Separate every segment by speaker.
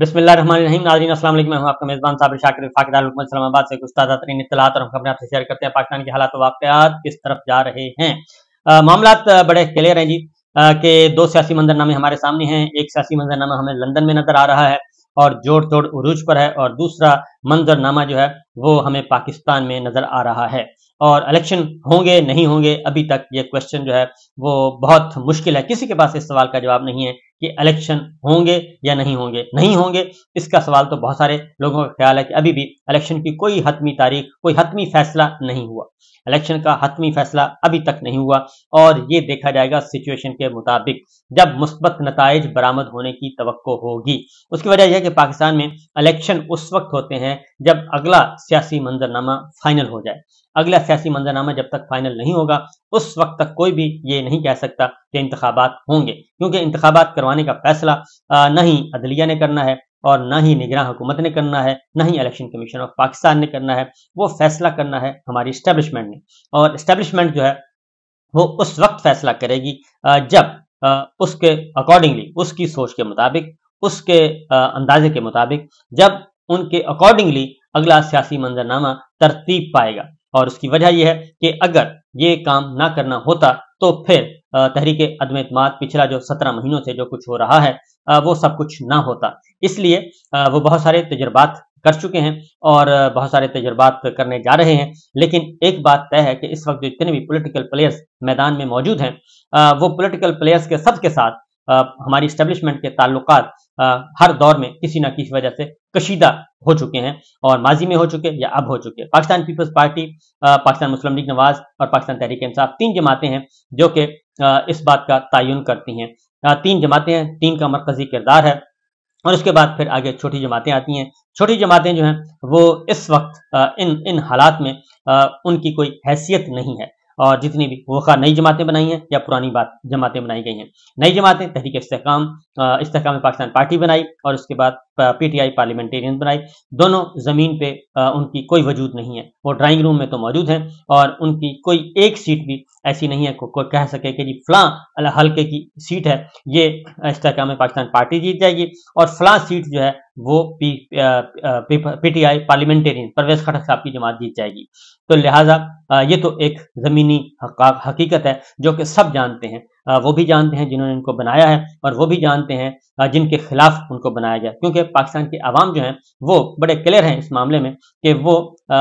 Speaker 1: बिस्मिल नाजरीन असलम मैं हूं आपका मेज़बान साबिर शाकिर फाकदार इस्लामाबाद से कुछ ताज़ा तरीन इतलात और हम खबरें आपसे शेयर करते हैं पाकिस्तान के हालात वाकत किस तरफ जा रहे हैं मामला बड़े क्लियर हैं जी के दो सियासी मंजरनामे हमारे सामने हैं एक सियासी मंजरनामा हमें लंदन में नजर आ रहा है और जोड़ तोड़ उरूज पर है और दूसरा मंजरनामा जो है वो हमें पाकिस्तान में नजर आ रहा है और इलेक्शन होंगे नहीं होंगे अभी तक ये क्वेश्चन जो है वो बहुत मुश्किल है किसी के पास इस सवाल का जवाब नहीं है कि इलेक्शन होंगे या नहीं होंगे नहीं होंगे इसका सवाल तो बहुत सारे लोगों का ख्याल है कि अभी भी इलेक्शन की कोई हतमी तारीख कोई हतमी फैसला नहीं हुआ इलेक्शन का हतमी फैसला अभी तक नहीं हुआ और ये देखा जाएगा सिचुएशन के मुताबिक जब मुस्बत नतज बरामद होने की तो होगी उसकी वजह यह कि पाकिस्तान में इलेक्शन उस वक्त होते हैं जब अगला सियासी मंजरनामा फाइनल हो जाए अगला सियासी मंजरनामा जब तक फाइनल नहीं होगा उस वक्त तक कोई भी ये नहीं कह सकता कि इंतबात होंगे क्योंकि इंतबात करवाने का फैसला न ही अदलिया ने करना है और ना ही निगरान हुकूमत ने करना है ना ही इलेक्शन कमीशन ऑफ पाकिस्तान ने करना है वो फैसला करना है हमारी इस्टेब्लिशमेंट ने और इस्टेब्लिशमेंट जो है वो उस वक्त फैसला करेगी जब उसके अकॉर्डिंगली उसकी सोच के मुताबिक उसके अंदाजे के मुताबिक जब उनके अकॉर्डिंगली अगला सियासी मंजरनामा तरतीब पाएगा और उसकी वजह यह है कि अगर ये काम ना करना होता तो फिर तहरीक अदम अतमाद पिछला जो सत्रह महीनों से जो कुछ हो रहा है वो सब कुछ ना होता इसलिए वो बहुत सारे तजर्बात कर चुके हैं और बहुत सारे तजर्बात करने जा रहे हैं लेकिन एक बात तय है कि इस वक्त जितने भी पॉलिटिकल प्लेयर्स मैदान में मौजूद हैं वो पॉलिटिकल प्लेयर्स के सबके साथ हमारी स्टेब्लिशमेंट के ताल्लुक हर दौर में किसी ना किसी वजह से कशीदा हो चुके हैं और माजी में हो चुके या अब हो चुके हैं Pakistan peoples party Pakistan Muslim league Nawaz और पाकिस्तान तहरीक इंसाफ तीन जमातें हैं जो कि इस बात का तयन करती हैं तीन जमातें हैं तीन का मरकजी किरदार है और उसके बाद फिर आगे छोटी जमातें आती हैं छोटी जमातें जो हैं वो इस वक्त इन इन हालात में उनकी कोई हैसियत नहीं है और जितनी भी वक़ा नई जमातें बनाई हैं या पुरानी बात जमातें बनाई गई हैं नई जमातें तहरीक इस्तेकाम इस्तेकाम पाकिस्तान पार्टी बनाई और उसके बाद पीटीआई पार्लियामेंटेरियन बनाई दोनों ज़मीन पे उनकी कोई वजूद नहीं है वो ड्राइंग रूम में तो मौजूद हैं और उनकी कोई एक सीट भी ऐसी नहीं है को, कोई कह सके कि जी फलां हल्के की सीट है ये इस्तेकाम पाकिस्तान पार्टी जीत जाएगी और फलां सीट जो है वो P T I parliamentarian Pervez Khattak साहब की जमात जीत जाएगी तो लिहाजा ये तो एक ज़मीन दीनी हकीकत है जो कि सब जानते हैं वो भी जानते हैं जिन्होंने इनको बनाया है और वो भी जानते हैं जिनके खिलाफ उनको बनाया गया क्योंकि पाकिस्तान के आवाम जो हैं वो बड़े क्लियर हैं इस मामले में कि वो आ,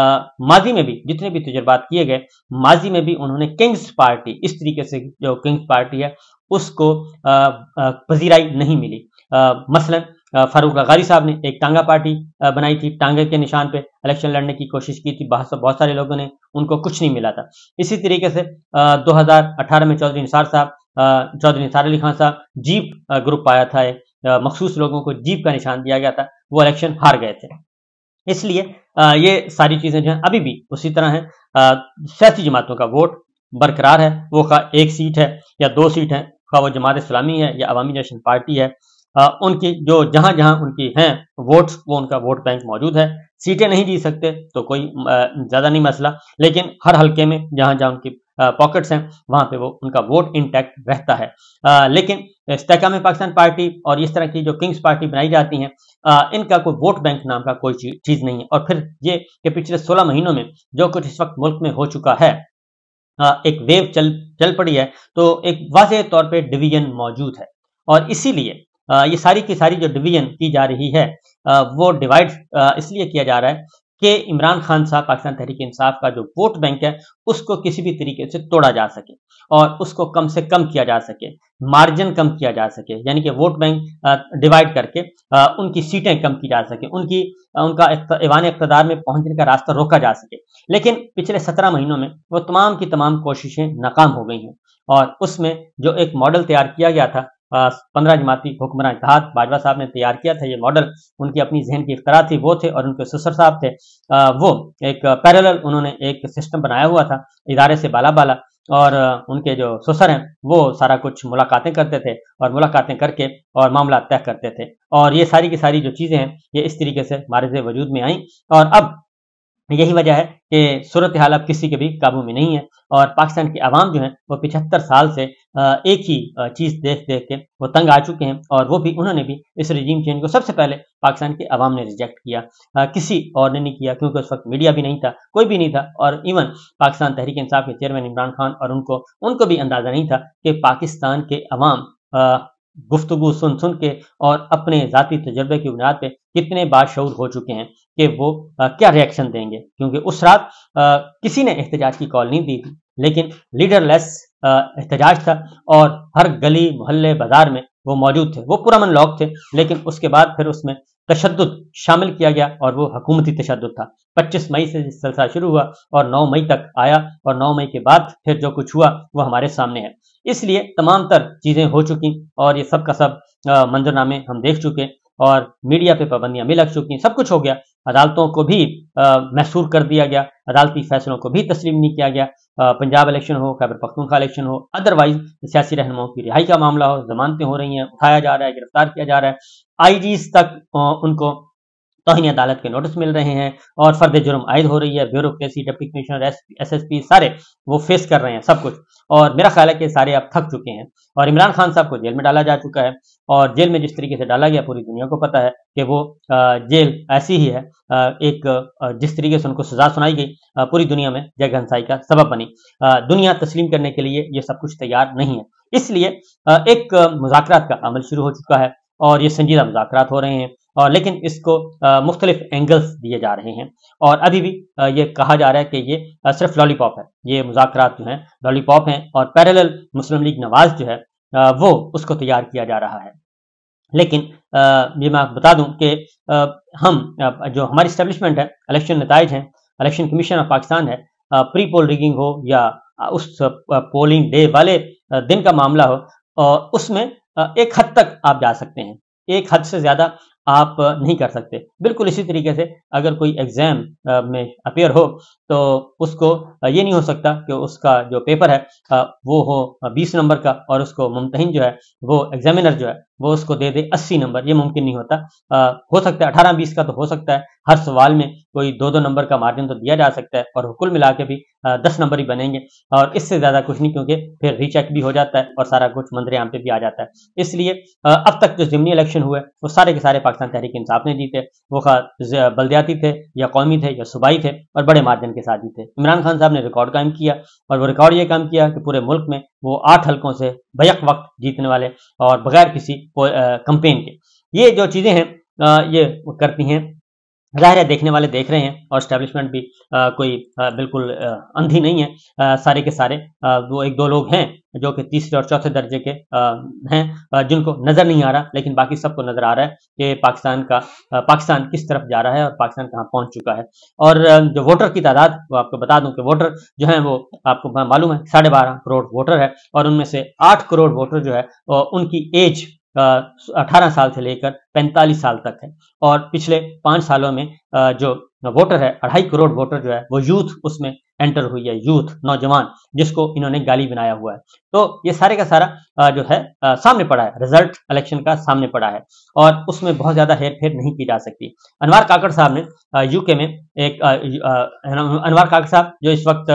Speaker 1: माजी में भी जितने भी तजुर्बात किए गए माजी में भी उन्होंने किंग्स पार्टी इस तरीके से जो किंग्स पार्टी है उसको पजीराई नहीं मिली मसलन फारूक गारी साहब ने एक टांगा पार्टी बनाई थी टांगे के निशान पे इलेक्शन लड़ने की कोशिश की थी बहुत सारे लोगों ने उनको कुछ नहीं मिला था इसी तरीके से 2018 में चौधरी निसार साहब चौधरी निसार अली खान साहब जीप ग्रुप आया था मखसूस लोगों को जीप का निशान दिया गया था वो इलेक्शन हार गए थे इसलिए ये सारी चीजें जो है अभी भी उसी तरह है सियासी जमातों का वोट बरकरार है वो एक सीट है या दो सीट है वो जमात इस्लामी है या अवामी नेशनल पार्टी है उनकी जो जहां जहां उनकी हैं वोट्स वो उनका वोट बैंक मौजूद है सीटें नहीं जीत सकते तो कोई ज़्यादा नहीं मसला लेकिन हर हलके में जहां जहां उनकी पॉकेट्स हैं वहां पे वो उनका वोट इंटैक्ट रहता है आ, लेकिन में पाकिस्तान पार्टी और इस तरह की जो किंग्स पार्टी बनाई जाती हैं इनका कोई वोट बैंक नाम का कोई चीज़ नहीं है और फिर ये कि पिछले 16 महीनों में जो कुछ इस वक्त मुल्क में हो चुका है आ, एक वेव चल चल पड़ी है तो एक वाज तौर पर डिवीजन मौजूद है और इसीलिए ये सारी की सारी जो डिवीजन की जा रही है वो डिवाइड इसलिए किया जा रहा है कि इमरान खान साहब पाकिस्तान तहरीक इंसाफ का जो वोट बैंक है उसको किसी भी तरीके से तोड़ा जा सके और उसको कम से कम किया जा सके मार्जिन कम किया जा सके यानी कि वोट बैंक डिवाइड करके उनकी सीटें कम की जा सके उनकी उनका ईवान इकतदार में पहुंचने का रास्ता रोका जा सके लेकिन पिछले सत्रह महीनों में वो तमाम की तमाम कोशिशें नाकाम हो गई हैं और उसमें जो एक मॉडल तैयार किया गया था पंद्रह जमाती हुक्मरान इतिहाद बाजवा साहब ने तैयार किया था ये मॉडल उनकी अपनी जहन की इख्तरा थी वो थे और उनके ससुर साहब थे वो एक पैरल उन्होंने एक सिस्टम बनाया हुआ था इदारे से बाला बाला और उनके जो ससुर हैं वो सारा कुछ मुलाकातें करते थे और मुलाकातें करके और मामला तय करते थे और ये सारी की सारी जो चीज़ें हैं ये इस तरीके से मारज वजूद में आई और अब यही वजह है कि सूरत हाल अब किसी के भी काबू में नहीं है और पाकिस्तान की आवाम जो है वो पिछहत्तर साल से एक ही चीज़ देख देख के वो तंग आ चुके हैं और वो भी उन्होंने भी इस रजीम चेंज को सबसे पहले पाकिस्तान की आवाम ने रिजेक्ट किया किसी और ने नहीं किया क्योंकि उस वक्त मीडिया भी नहीं था कोई भी नहीं था और इवन पाकिस्तान तहरीक इंसाफ के चेयरमैन इमरान खान और उनको उनको भी अंदाज़ा नहीं था कि पाकिस्तान के अवाम गुफ्तगु सुन सुन के और अपने जतीी तजर्बे की बुनियाद पर कितने बाशूर हो चुके हैं कि वो आ, क्या रिएक्शन देंगे क्योंकि उस रात किसी ने एहतजाज की कॉल नहीं दी थी लेकिन लीडरलेस एहतजाज था और हर गली मोहल्ले बाजार में वो मौजूद थे वो पूरा मन लॉक थे लेकिन उसके बाद फिर उसमें तशद शामिल किया गया और वो हकूमती तशद था 25 मई से सिलसिला शुरू हुआ और 9 मई तक आया और 9 मई के बाद फिर जो कुछ हुआ वो हमारे सामने है इसलिए तमाम तर चीज़ें हो चुकी और ये सब का सब मंजरनामे हम देख चुके और मीडिया पे पाबंदियां भी लग चुकी हैं सब कुछ हो गया अदालतों को भी मैसूर कर दिया गया अदालती फैसलों को भी तस्लीम नहीं किया गया पंजाब इलेक्शन हो खैबर पख्तूनखा इलेक्शन हो अदरवाइज सियासी रहनुमाओं की रिहाई का मामला हो जमानतें हो रही हैं उठाया जा रहा है गिरफ्तार किया जा रहा है आईजीज तक उनको तोहनी अदालत के नोटिस मिल रहे हैं और फर्द जुर्म आयद हो रही है bureaucracy deputy commissioner S S P सारे वो फेस कर रहे हैं सब कुछ और मेरा ख्याल है कि सारे अब थक चुके हैं और इमरान खान साहब को जेल में डाला जा चुका है और जेल में जिस तरीके से डाला गया पूरी दुनिया को पता है कि वो जेल ऐसी ही है एक जिस तरीके से उनको सजा सुनाई गई पूरी दुनिया में जय घनसाई का सबब बनी दुनिया तस्लीम करने के लिए ये सब कुछ तैयार नहीं है इसलिए एक मुजाकर का अमल शुरू हो चुका है और ये संजीदा मुजाकर हो रहे हैं और लेकिन इसको मुख्तलिफ एंगल्स दिए जा रहे हैं और अभी भी ये कहा जा रहा है कि ये सिर्फ लॉलीपॉप है ये मुजाकर जो हैं लॉलीपॉप हैं और पैरल मुस्लिम लीग नवाज जो है वो उसको तैयार किया जा रहा है लेकिन ये मैं बता दूं कि हम जो हमारी इस्टेब्लिशमेंट है इलेक्शन नतज हैं इलेक्शन कमीशन ऑफ पाकिस्तान है प्री पोल रिगिंग हो या उस पोलिंग डे वाले दिन का मामला हो और उसमें एक हद तक आप जा सकते हैं एक हद से ज़्यादा आप नहीं कर सकते बिल्कुल इसी तरीके से अगर कोई एग्जाम में अपेयर हो तो उसको ये नहीं हो सकता कि उसका जो पेपर है वो हो 20 नंबर का और उसको मुमतहिन जो है वो एग्जामिनर जो है वो उसको दे दे अस्सी नंबर ये मुमकिन नहीं होता आ, हो सकता है अठारह बीस का तो हो सकता है हर सवाल में कोई दो दो नंबर का मार्जिन तो दिया जा सकता है और कुल मिला के भी आ, दस नंबर ही बनेंगे और इससे ज़्यादा कुछ नहीं क्योंकि फिर रीचेक भी हो जाता है और सारा कुछ मंदिर यहाँ पे भी आ जाता है इसलिए आ, अब तक जो जिमनी इलेक्शन हुए वो सारे के सारे पाकिस्तान तहरीक इंसाफ ने जीते वो बल्दियाती थे या कौमी थे या सूबाई थे और बड़े मार्जिन के साथ जीते इमरान खान साहब ने रिकॉर्ड कायम किया और वो रिकॉर्ड ये काम किया कि पूरे मुल्क में वो आठ हलकों से भयक वक्त जीतने वाले और बगैर किसी कंपेन के ये जो चीज़ें हैं ये करती हैं जाहिर है देखने वाले देख रहे हैं और स्टैब्लिशमेंट भी आ, कोई आ, बिल्कुल आ, अंधी नहीं है आ, सारे के सारे आ, वो एक दो लोग हैं जो कि तीसरे और चौथे दर्जे के आ, हैं जिनको नज़र नहीं आ रहा लेकिन बाकी सबको नज़र आ रहा है कि पाकिस्तान का आ, पाकिस्तान किस तरफ जा रहा है और पाकिस्तान कहाँ पहुँच चुका है और जो वोटर की तादाद वो आपको बता दूं कि वोटर जो है वो आपको मालूम है साढ़े बारह करोड़ वोटर है और उनमें से आठ करोड़ वोटर जो है उनकी एज अठारह साल से लेकर 45 साल तक है और पिछले पांच सालों में जो वोटर है अढ़ाई करोड़ वोटर जो है वो यूथ उसमें एंटर हुई है यूथ नौजवान जिसको इन्होंने गाली बनाया हुआ है तो ये सारे का सारा जो है सामने पड़ा है रिजल्ट इलेक्शन का सामने पड़ा है और उसमें बहुत ज्यादा हेर फेर नहीं की जा सकती अनवर काकड़ साहब ने यूके में एक अनवर काकड़ साहब जो इस वक्त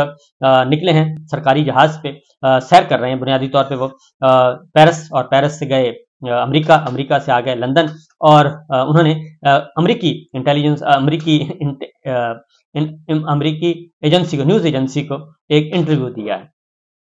Speaker 1: निकले हैं सरकारी जहाज पे सैर कर रहे हैं बुनियादी तौर पर वो पेरिस और पेरिस से गए अमेरिका अमेरिका से आ गए लंदन और उन्होंने अमेरिकी इंटेलिजेंस अमेरिकी अमेरिकी एजेंसी को न्यूज एजेंसी को एक इंटरव्यू दिया है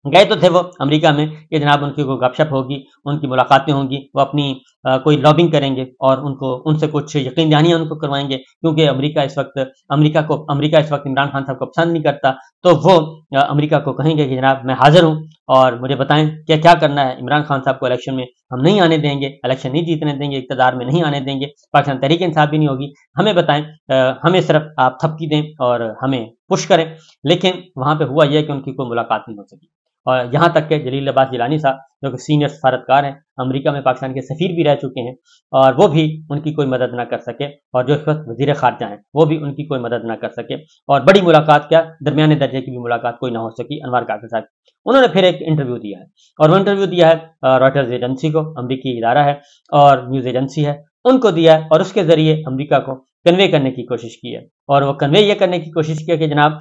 Speaker 1: गए तो थे वो अमेरिका में कि जनाब उनकी कोई गपशप होगी उनकी मुलाकातें होंगी वो अपनी आ, कोई लॉबिंग करेंगे और उनको उनसे कुछ यकीन दहानियाँ उनको करवाएंगे क्योंकि अमेरिका इस वक्त अमेरिका को अमेरिका इस वक्त इमरान खान साहब को पसंद नहीं करता तो वो अमेरिका को कहेंगे कि जनाब मैं हाजिर हूँ और मुझे बताएं क्या क्या करना है इमरान खान साहब को इलेक्शन में हम नहीं आने देंगे इलेक्शन नहीं जीतने देंगे इकतदार में नहीं आने देंगे पाकिस्तान तहरीक इंसाफ भी नहीं होगी हमें बताएं आ, हमें सिर्फ आप थपकी दें और हमें पुश करें लेकिन वहाँ पे हुआ यह कि उनकी कोई मुलाकात नहीं हो सकी और यहाँ तक के जलील अब्बास जिलानी साहब जो कि सीनियर सफारतकार हैं अमेरिका में पाकिस्तान के सफ़ीर भी रह चुके हैं और वो भी उनकी कोई मदद ना कर सके और जो इस वक्त वजीर खारजा हैं वो भी उनकी कोई मदद ना कर सके और बड़ी मुलाकात क्या दरमियाने दर्जे की भी मुलाकात कोई ना हो सकी अनवर काकर साहब उन्होंने फिर एक इंटरव्यू दिया है और वो इंटरव्यू दिया है रॉयटर्स एजेंसी को अमरीकी इदारा है और न्यूज़ एजेंसी है उनको दिया है और उसके ज़रिए अमरीका को कन्वे करने की कोशिश की है और वो कन्वे ये करने की कोशिश की है कि जनाब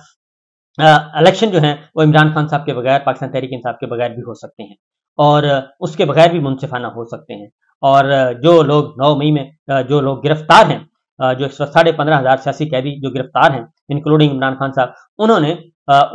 Speaker 1: इलेक्शन जो है वो इमरान खान साहब के बगैर पाकिस्तान तहरीक इंसाफ के बगैर भी हो सकते हैं और उसके बगैर भी मुनसिफाना हो सकते हैं और जो लोग नौ मई में जो लोग गिरफ्तार हैं जो साढ़े पंद्रह हजार सियासी कैदी जो गिरफ्तार हैं इंक्लूडिंग इमरान खान साहब उन्होंने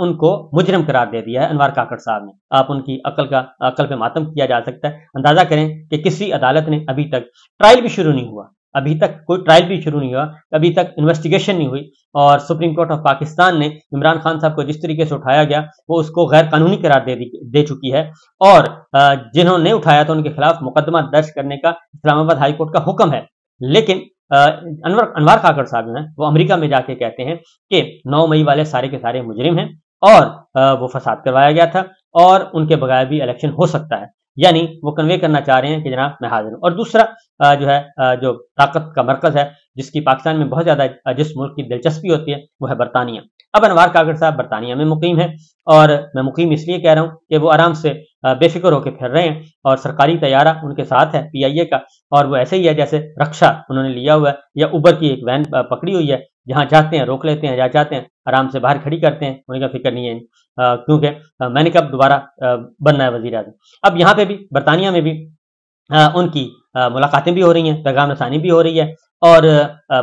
Speaker 1: उनको मुजरम करार दे दिया है अनवर काकड़ साहब ने आप उनकी अकल का अकल पे मातम किया जा सकता है अंदाजा करें कि किसी अदालत ने अभी तक ट्रायल भी शुरू नहीं हुआ अभी तक कोई ट्रायल भी शुरू नहीं हुआ अभी तक इन्वेस्टिगेशन नहीं हुई और सुप्रीम कोर्ट ऑफ पाकिस्तान ने इमरान खान साहब को जिस तरीके से उठाया गया वो उसको गैर कानूनी करार दे दे चुकी है और जिन्होंने उठाया था उनके खिलाफ मुकदमा दर्ज करने का इस्लामाबाद हाईकोर्ट का हुक्म है लेकिन अनवर अनवर काकड़ साहब जो है वो अमेरिका में जाके कहते हैं कि 9 मई वाले सारे के सारे मुजरिम हैं और वो फसाद करवाया गया था और उनके बगैर भी इलेक्शन हो सकता है यानी वो कन्वे करना चाह रहे हैं कि जनाब मैं हाजिर हूँ और दूसरा जो है जो ताकत का मरकज है जिसकी पाकिस्तान में बहुत ज़्यादा जिस मुल्क की दिलचस्पी होती है वो है बरतानिया अब अनवर कागर साहब बरतानिया में मुकीम है और मैं मुकीम इसलिए कह रहा हूँ कि वो आराम से बेफिक्र होकर फिर रहे हैं और सरकारी तैयारा उनके साथ है पी आई ए का और वो ऐसे ही है जैसे रक्षा उन्होंने लिया हुआ है या उबर की एक वैन पकड़ी हुई है जहाँ जाते हैं रोक लेते हैं जहाँ जाते हैं आराम से बाहर खड़ी करते हैं उनका फिक्र नहीं है क्योंकि मैंने कब दोबारा बनना है वजीर अजम अब यहाँ पे भी बरतानिया में भी आ, उनकी आ, मुलाकातें भी हो रही हैं पैगाम रसानी भी हो रही है और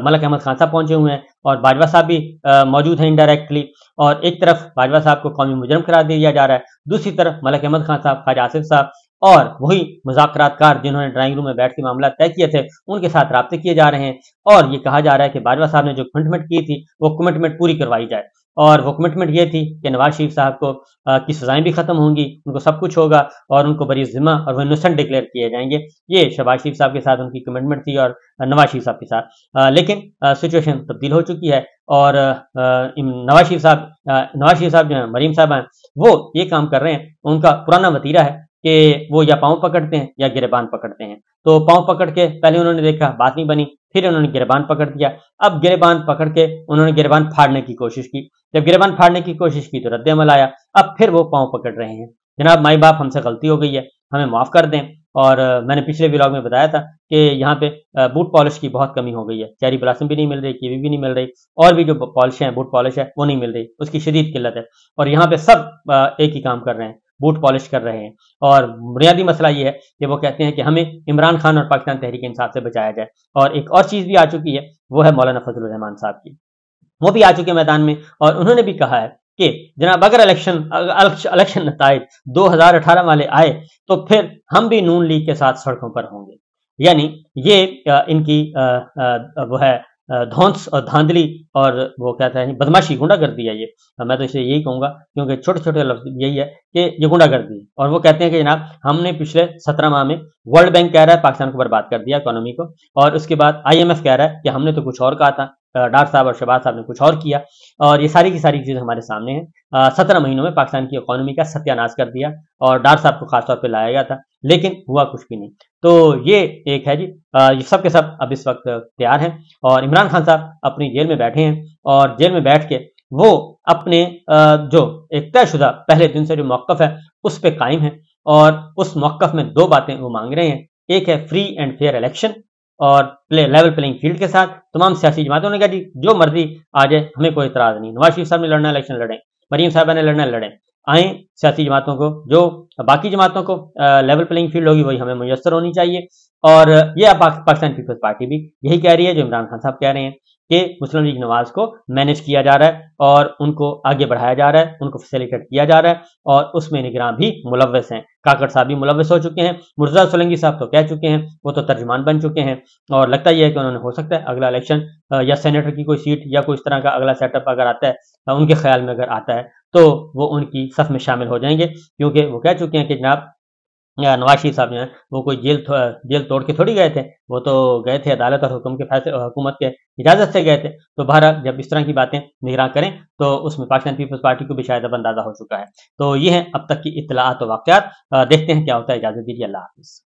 Speaker 1: मलक अहमद खान साहब पहुंचे हुए हैं और बाजवा साहब भी मौजूद हैं इनडायरेक्टली और एक तरफ बाजवा साहब को कौमी मुजरम करार दिया जा रहा है दूसरी तरफ मलक अहमद खान साहब खाज आसिफ साहब और वही मुजाकर जिन्होंने ड्राइंग रूम में बैठ के मामला तय किए थे उनके साथ रबते किए जा रहे हैं और ये कहा जा रहा है कि बाजवा साहब ने जो कमिटमेंट की थी वो कमिटमेंट पूरी करवाई जाए और वो कमिटमेंट ये थी कि नवाज शरीफ साहब को आ, की सजाएं भी खत्म होंगी उनको सब कुछ होगा और उनको बड़ी जिम्मा और वो इनोसेंट डिक्लेयर किए जाएंगे ये शहबाज शरीफ साहब के साथ उनकी कमिटमेंट थी और नवाज शरीफ साहब के साथ आ, लेकिन सिचुएशन तब्दील हो चुकी है और नवाज शरीफ साहब नवाज शरीफ साहब जो है मरीम साहब हैं वो ये काम कर रहे हैं उनका पुराना वतीरा है कि वो या पाँव पकड़ते हैं या गिरबान पकड़ते हैं तो पाँव पकड़ के पहले उन्होंने देखा बात नहीं बनी फिर उन्होंने गिरबान पकड़ दिया अब गिरबान पकड़ के उन्होंने गिरबान फाड़ने की कोशिश की जब गिरबान फाड़ने की कोशिश की तो अमल आया अब फिर वो पाँव पकड़ रहे हैं जनाब माई बाप हमसे गलती हो गई है हमें माफ़ कर दें और मैंने पिछले ब्लॉग में बताया था कि यहाँ पे बूट पॉलिश की बहुत कमी हो गई है चेरी ब्लासम भी नहीं मिल रही कीवी भी नहीं मिल रही और भी जो पॉलिश है बूट पॉलिश है वो नहीं मिल रही उसकी शदीद किल्लत है और यहाँ पे सब एक ही काम कर रहे हैं बूट पॉलिश कर रहे हैं और बुनियादी मसला ये है कि वो कहते हैं कि हमें इमरान खान और पाकिस्तान तहरीक इंसाफ से बचाया जाए और एक और चीज़ भी आ चुकी है वो है मौलाना फजलरहमान साहब की वो भी आ चुके मैदान में और उन्होंने भी कहा है कि जनाब अगर इलेक्शन इलेक्शन नतज दो वाले आए तो फिर हम भी नून लीग के साथ सड़कों पर होंगे यानी ये इनकी वो है धौंस और धांधली और वो कहते हैं बदमाशी गुंडागर्दी है ये मैं तो इसे यही कहूंगा क्योंकि छोटे छोटे लफ्ज यही है कि ये गुंडागर्दी है और वो कहते हैं कि जनाब हमने पिछले सत्रह माह में वर्ल्ड बैंक कह रहा है पाकिस्तान को बर्बाद कर दिया इकोनॉमी को और उसके बाद आईएमएफ कह रहा है कि हमने तो कुछ और कहा था डॉक्टर साहब और शहबाज साहब ने कुछ और किया और ये सारी की सारी चीज़ें हमारे सामने हैं सत्रह महीनों में पाकिस्तान की इकोनॉमी का सत्यानाश कर दिया और डॉक्टर साहब को खासतौर पर लाया गया था लेकिन हुआ कुछ भी नहीं तो ये एक है जी ये सब के सब अब इस वक्त तैयार हैं और इमरान खान साहब अपनी जेल में बैठे हैं और जेल में बैठ के वो अपने जो एक तयशुदा पहले दिन से जो मौक़ है उस पर कायम है और उस मौक़ में दो बातें वो मांग रहे हैं एक है फ्री एंड फेयर इलेक्शन और प्ले लेवल प्लेइंग फील्ड के साथ तमाम सियासी जमातों ने कहा जी जो मर्जी आ जाए हमें कोई इतराज नहीं नवाज शरीफ साहब ने लड़ना इलेक्शन लड़े मरीम साहबा ने लड़ना लड़ें आए सियासी जमातों को जो बाकी जमातों को लेवल प्लेइंग फील्ड होगी वही हमें मुयसर होनी चाहिए और ये पाकिस्तान पीपल्स पार्टी भी यही कह रही है जो इमरान खान साहब कह रहे हैं कि मुस्लिम लीग नवाज को मैनेज किया जा रहा है और उनको आगे बढ़ाया जा रहा है उनको फैसिलिटेट किया जा रहा है और उसमें निगरान भी मुलवस हैं काकड़ साहब भी मुलवस हो चुके हैं मुर्जा सोलंगी साहब तो कह चुके हैं वो तो तर्जमान बन चुके हैं और लगता यह है कि उन्होंने हो सकता है अगला इलेक्शन या सेनेटर की कोई सीट या कोई इस तरह का अगला सेटअप अगर आता है उनके ख्याल में अगर आता है तो वो उनकी सफ में शामिल हो जाएंगे क्योंकि वो कह चुके हैं कि जनाब नवाज शरीफ साहब जो है वो कोई जेल थो, जेल तोड़ के थोड़ी गए थे वो तो गए थे अदालत और हुक्म के फैसले हुकूमत के इजाजत से गए थे तो भारत जब इस तरह की बातें निगरान करें तो उसमें पाकिस्तान पीपल्स पार्टी को भी शायद अब अंदाजा हो चुका है तो ये है अब तक की इतलात और वाकत देखते हैं क्या होता है इजाजत दीजिए अल्लाह हाफिज़